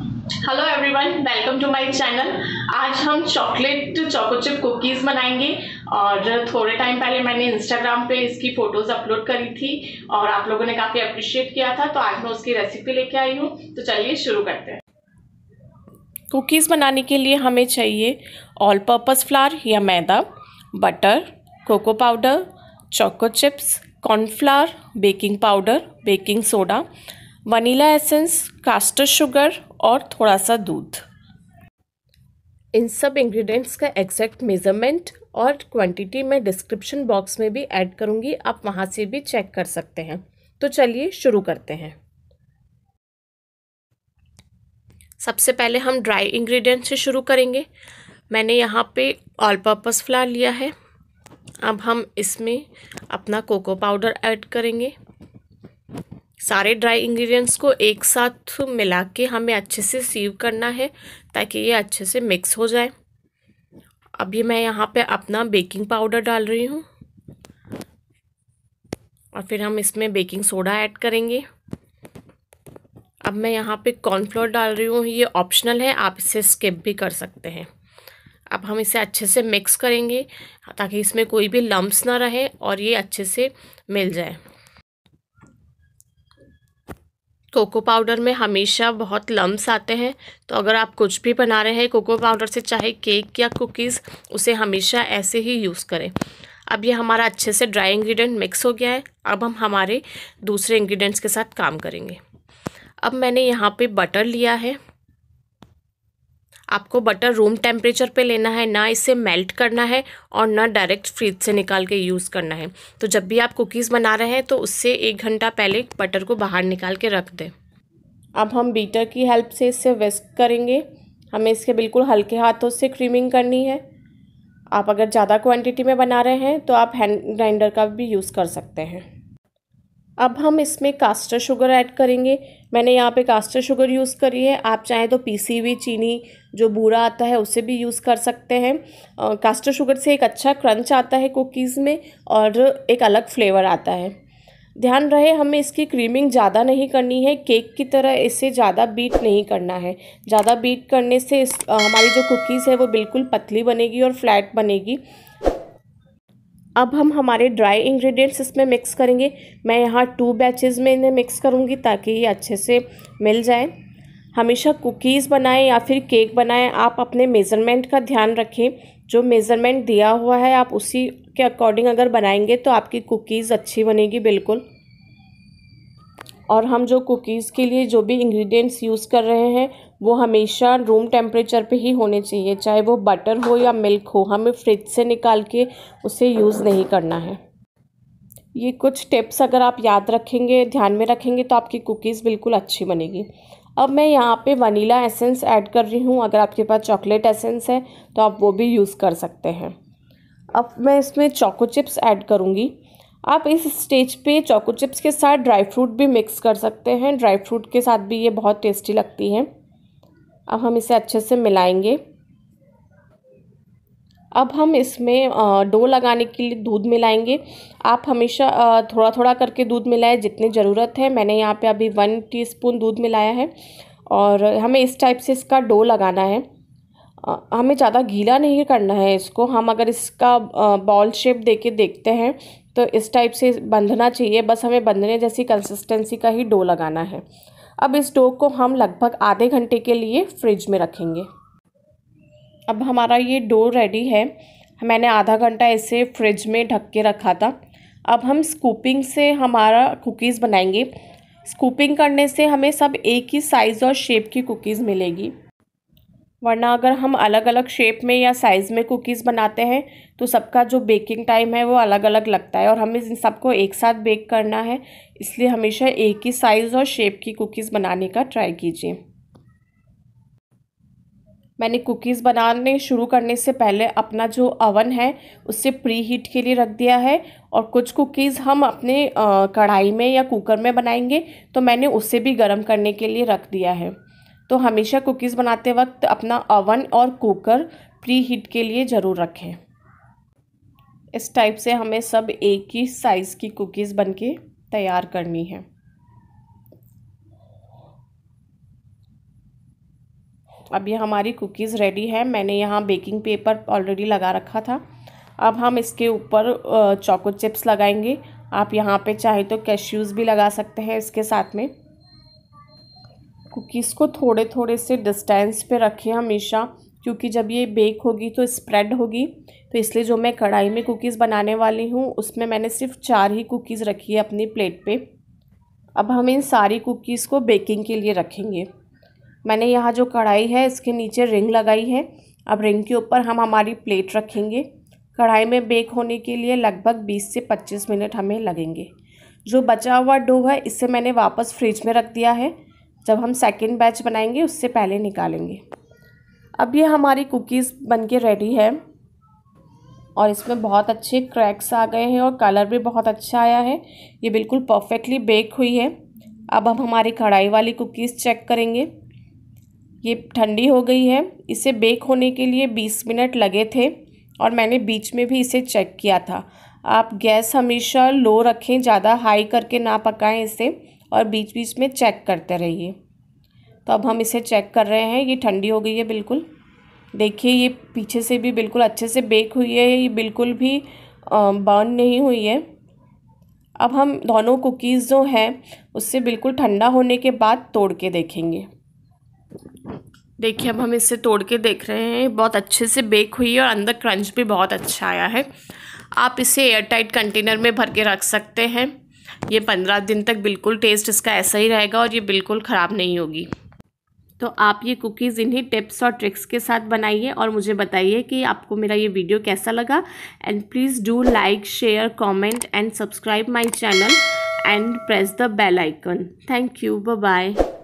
hello everyone welcome to my channel आज हम chocolate choco chip cookies बनाएंगे और थोड़े टाइम पहले मैंने इंस्टाग्राम पे इसकी फ़ोटोज़ अपलोड करी थी और आप लोगों ने काफ़ी अप्रिशिएट किया था तो आज मैं उसकी रेसिपी लेके आई हूँ तो चलिए शुरू करते हैं कुकीज़ बनाने के लिए हमें चाहिए ऑल पर्पज़ फ्लार या मैदा butter cocoa powder choco chips cornflour baking powder baking soda vanilla essence caster sugar और थोड़ा सा दूध इन सब इंग्रेडिएंट्स का एग्जैक्ट मेज़रमेंट और क्वांटिटी मैं डिस्क्रिप्शन बॉक्स में भी ऐड करूँगी आप वहाँ से भी चेक कर सकते हैं तो चलिए शुरू करते हैं सबसे पहले हम ड्राई इंग्रेडिएंट से शुरू करेंगे मैंने यहाँ पे ऑल पर्पज फ्लावर लिया है अब हम इसमें अपना कोको पाउडर ऐड करेंगे सारे ड्राई इंग्रेडिएंट्स को एक साथ मिला के हमें अच्छे से सीव करना है ताकि ये अच्छे से मिक्स हो जाए अभी मैं यहाँ पे अपना बेकिंग पाउडर डाल रही हूँ और फिर हम इसमें बेकिंग सोडा ऐड करेंगे अब मैं यहाँ पे कॉर्नफ्लोर डाल रही हूँ ये ऑप्शनल है आप इसे स्किप भी कर सकते हैं अब हम इसे अच्छे से मिक्स करेंगे ताकि इसमें कोई भी लम्ब्स ना रहे और ये अच्छे से मिल जाए कोको पाउडर में हमेशा बहुत लम्स आते हैं तो अगर आप कुछ भी बना रहे हैं कोको पाउडर से चाहे केक या कुकीज़ उसे हमेशा ऐसे ही यूज़ करें अब ये हमारा अच्छे से ड्राई इंग्रेडिएंट मिक्स हो गया है अब हम हमारे दूसरे इंग्रेडिएंट्स के साथ काम करेंगे अब मैंने यहाँ पे बटर लिया है आपको बटर रूम टेम्परेचर पे लेना है ना इसे मेल्ट करना है और ना डायरेक्ट फ्रिज से निकाल के यूज़ करना है तो जब भी आप कुकीज़ बना रहे हैं तो उससे एक घंटा पहले बटर को बाहर निकाल के रख दें अब हम बीटर की हेल्प से इससे विस्क करेंगे हमें इसके बिल्कुल हल्के हाथों से क्रीमिंग करनी है आप अगर ज़्यादा क्वांटिटी में बना रहे हैं तो आप हैंड ग्राइंडर का भी यूज़ कर सकते हैं अब हम इसमें कास्टर शुगर ऐड करेंगे मैंने यहाँ पे कास्टर शुगर यूज़ करी है आप चाहें तो पीसी हुई चीनी जो बूरा आता है उसे भी यूज़ कर सकते हैं आ, कास्टर शुगर से एक अच्छा क्रंच आता है कुकीज़ में और एक अलग फ्लेवर आता है ध्यान रहे हमें इसकी क्रीमिंग ज़्यादा नहीं करनी है केक की तरह इसे ज़्यादा बीट नहीं करना है ज़्यादा बीट करने से इस, आ, हमारी जो कुकीज़ है वो बिल्कुल पतली बनेगी और फ्लैट बनेगी अब हम हमारे ड्राई इंग्रेडिएंट्स इसमें मिक्स करेंगे मैं यहाँ टू बैचेस में इन्हें मिक्स करूँगी ताकि ये अच्छे से मिल जाए हमेशा कुकीज़ बनाएं या फिर केक बनाएं आप अपने मेज़रमेंट का ध्यान रखें जो मेज़रमेंट दिया हुआ है आप उसी के अकॉर्डिंग अगर बनाएंगे तो आपकी कुकीज़ अच्छी बनेगी बिल्कुल और हम जो कुकीज़ के लिए जो भी इंग्रेडिएंट्स यूज़ कर रहे हैं वो हमेशा रूम टेम्परेचर पे ही होने चाहिए चाहे वो बटर हो या मिल्क हो हमें फ्रिज से निकाल के उसे यूज़ नहीं करना है ये कुछ टिप्स अगर आप याद रखेंगे ध्यान में रखेंगे तो आपकी कुकीज़ बिल्कुल अच्छी बनेगी अब मैं यहाँ पे वनीला एसेंस ऐड कर रही हूँ अगर आपके पास चॉकलेट एसेंस है तो आप वो भी यूज़ कर सकते हैं अब मैं इसमें चॉको चिप्स ऐड करूँगी आप इस स्टेज पे चॉको चिप्स के साथ ड्राई फ्रूट भी मिक्स कर सकते हैं ड्राई फ्रूट के साथ भी ये बहुत टेस्टी लगती है अब हम इसे अच्छे से मिलाएंगे अब हम इसमें डो लगाने के लिए दूध मिलाएंगे आप हमेशा थोड़ा थोड़ा करके दूध मिलाएं जितनी ज़रूरत है मैंने यहाँ पे अभी वन टीस्पून दूध मिलाया है और हमें इस टाइप से इसका डो लगाना है हमें ज़्यादा गीला नहीं करना है इसको हम अगर इसका बॉल शेप देके देखते हैं तो इस टाइप से बंधना चाहिए बस हमें बंधने जैसी कंसिस्टेंसी का ही डो लगाना है अब इस डो को हम लगभग आधे घंटे के लिए फ्रिज में रखेंगे अब हमारा ये डो रेडी है मैंने आधा घंटा इसे फ्रिज में ढक के रखा था अब हम स्कूपिंग से हमारा कुकीज़ बनाएंगे स्कूपिंग करने से हमें सब एक ही साइज़ और शेप की कुकीज़ मिलेगी वरना अगर हम अलग अलग शेप में या साइज़ में कुकीज़ बनाते हैं तो सबका जो बेकिंग टाइम है वो अलग अलग लगता है और हमें इन सबको एक साथ बेक करना है इसलिए हमेशा एक ही साइज़ और शेप की कुकीज़ बनाने का ट्राई कीजिए मैंने कुकीज़ बनाने शुरू करने से पहले अपना जो अवन है उससे प्री हीट के लिए रख दिया है और कुछ कुकीज़ हम अपने कढ़ाई में या कुकर में बनाएंगे तो मैंने उसे भी गर्म करने के लिए रख दिया है तो हमेशा कुकीज़ बनाते वक्त अपना ओवन और कुकर प्री हीट के लिए ज़रूर रखें इस टाइप से हमें सब एक ही साइज़ की कुकीज़ बनके तैयार करनी है अब ये हमारी कुकीज़ रेडी है मैंने यहाँ बेकिंग पेपर ऑलरेडी लगा रखा था अब हम इसके ऊपर चॉको चिप्स लगाएंगे आप यहाँ पे चाहे तो कैश्यूज़ भी लगा सकते हैं इसके साथ में कुकीज़ को थोड़े थोड़े से डिस्टेंस पे रखें हमेशा क्योंकि जब ये बेक होगी तो स्प्रेड होगी तो इसलिए जो मैं कढ़ाई में कुकीज़ बनाने वाली हूँ उसमें मैंने सिर्फ चार ही कुकीज़ रखी है अपनी प्लेट पे अब हम इन सारी कुकीज़ को बेकिंग के लिए रखेंगे मैंने यहाँ जो कढ़ाई है इसके नीचे रिंग लगाई है अब रिंग के ऊपर हम हमारी प्लेट रखेंगे कढ़ाई में बेक होने के लिए लगभग बीस से पच्चीस मिनट हमें लगेंगे जो बचा हुआ डो है इसे मैंने वापस फ्रिज में रख दिया है जब हम सेकेंड बैच बनाएंगे उससे पहले निकालेंगे अब ये हमारी कुकीज़ बनके रेडी है और इसमें बहुत अच्छे क्रैक्स आ गए हैं और कलर भी बहुत अच्छा आया है ये बिल्कुल परफेक्टली बेक हुई है अब हम हमारी कढ़ाई वाली कुकीज़ चेक करेंगे ये ठंडी हो गई है इसे बेक होने के लिए बीस मिनट लगे थे और मैंने बीच में भी इसे चेक किया था आप गैस हमेशा लो रखें ज़्यादा हाई करके ना पकाएं इसे और बीच बीच में चेक करते रहिए तो अब हम इसे चेक कर रहे हैं ये ठंडी हो गई है बिल्कुल देखिए ये पीछे से भी बिल्कुल अच्छे से बेक हुई है ये बिल्कुल भी बर्न नहीं हुई है अब हम दोनों कुकीज़ जो हैं उससे बिल्कुल ठंडा होने के बाद तोड़ के देखेंगे देखिए अब हम इसे तोड़ के देख रहे हैं बहुत अच्छे से बेक हुई है और अंदर क्रंच भी बहुत अच्छा आया है आप इसे एयरटाइट कंटेनर में भर के रख सकते हैं ये पंद्रह दिन तक बिल्कुल टेस्ट इसका ऐसा ही रहेगा और ये बिल्कुल ख़राब नहीं होगी तो आप ये कुकीज़ इन्हीं टिप्स और ट्रिक्स के साथ बनाइए और मुझे बताइए कि आपको मेरा ये वीडियो कैसा लगा and please do like share comment and subscribe my channel and press the bell icon thank you bye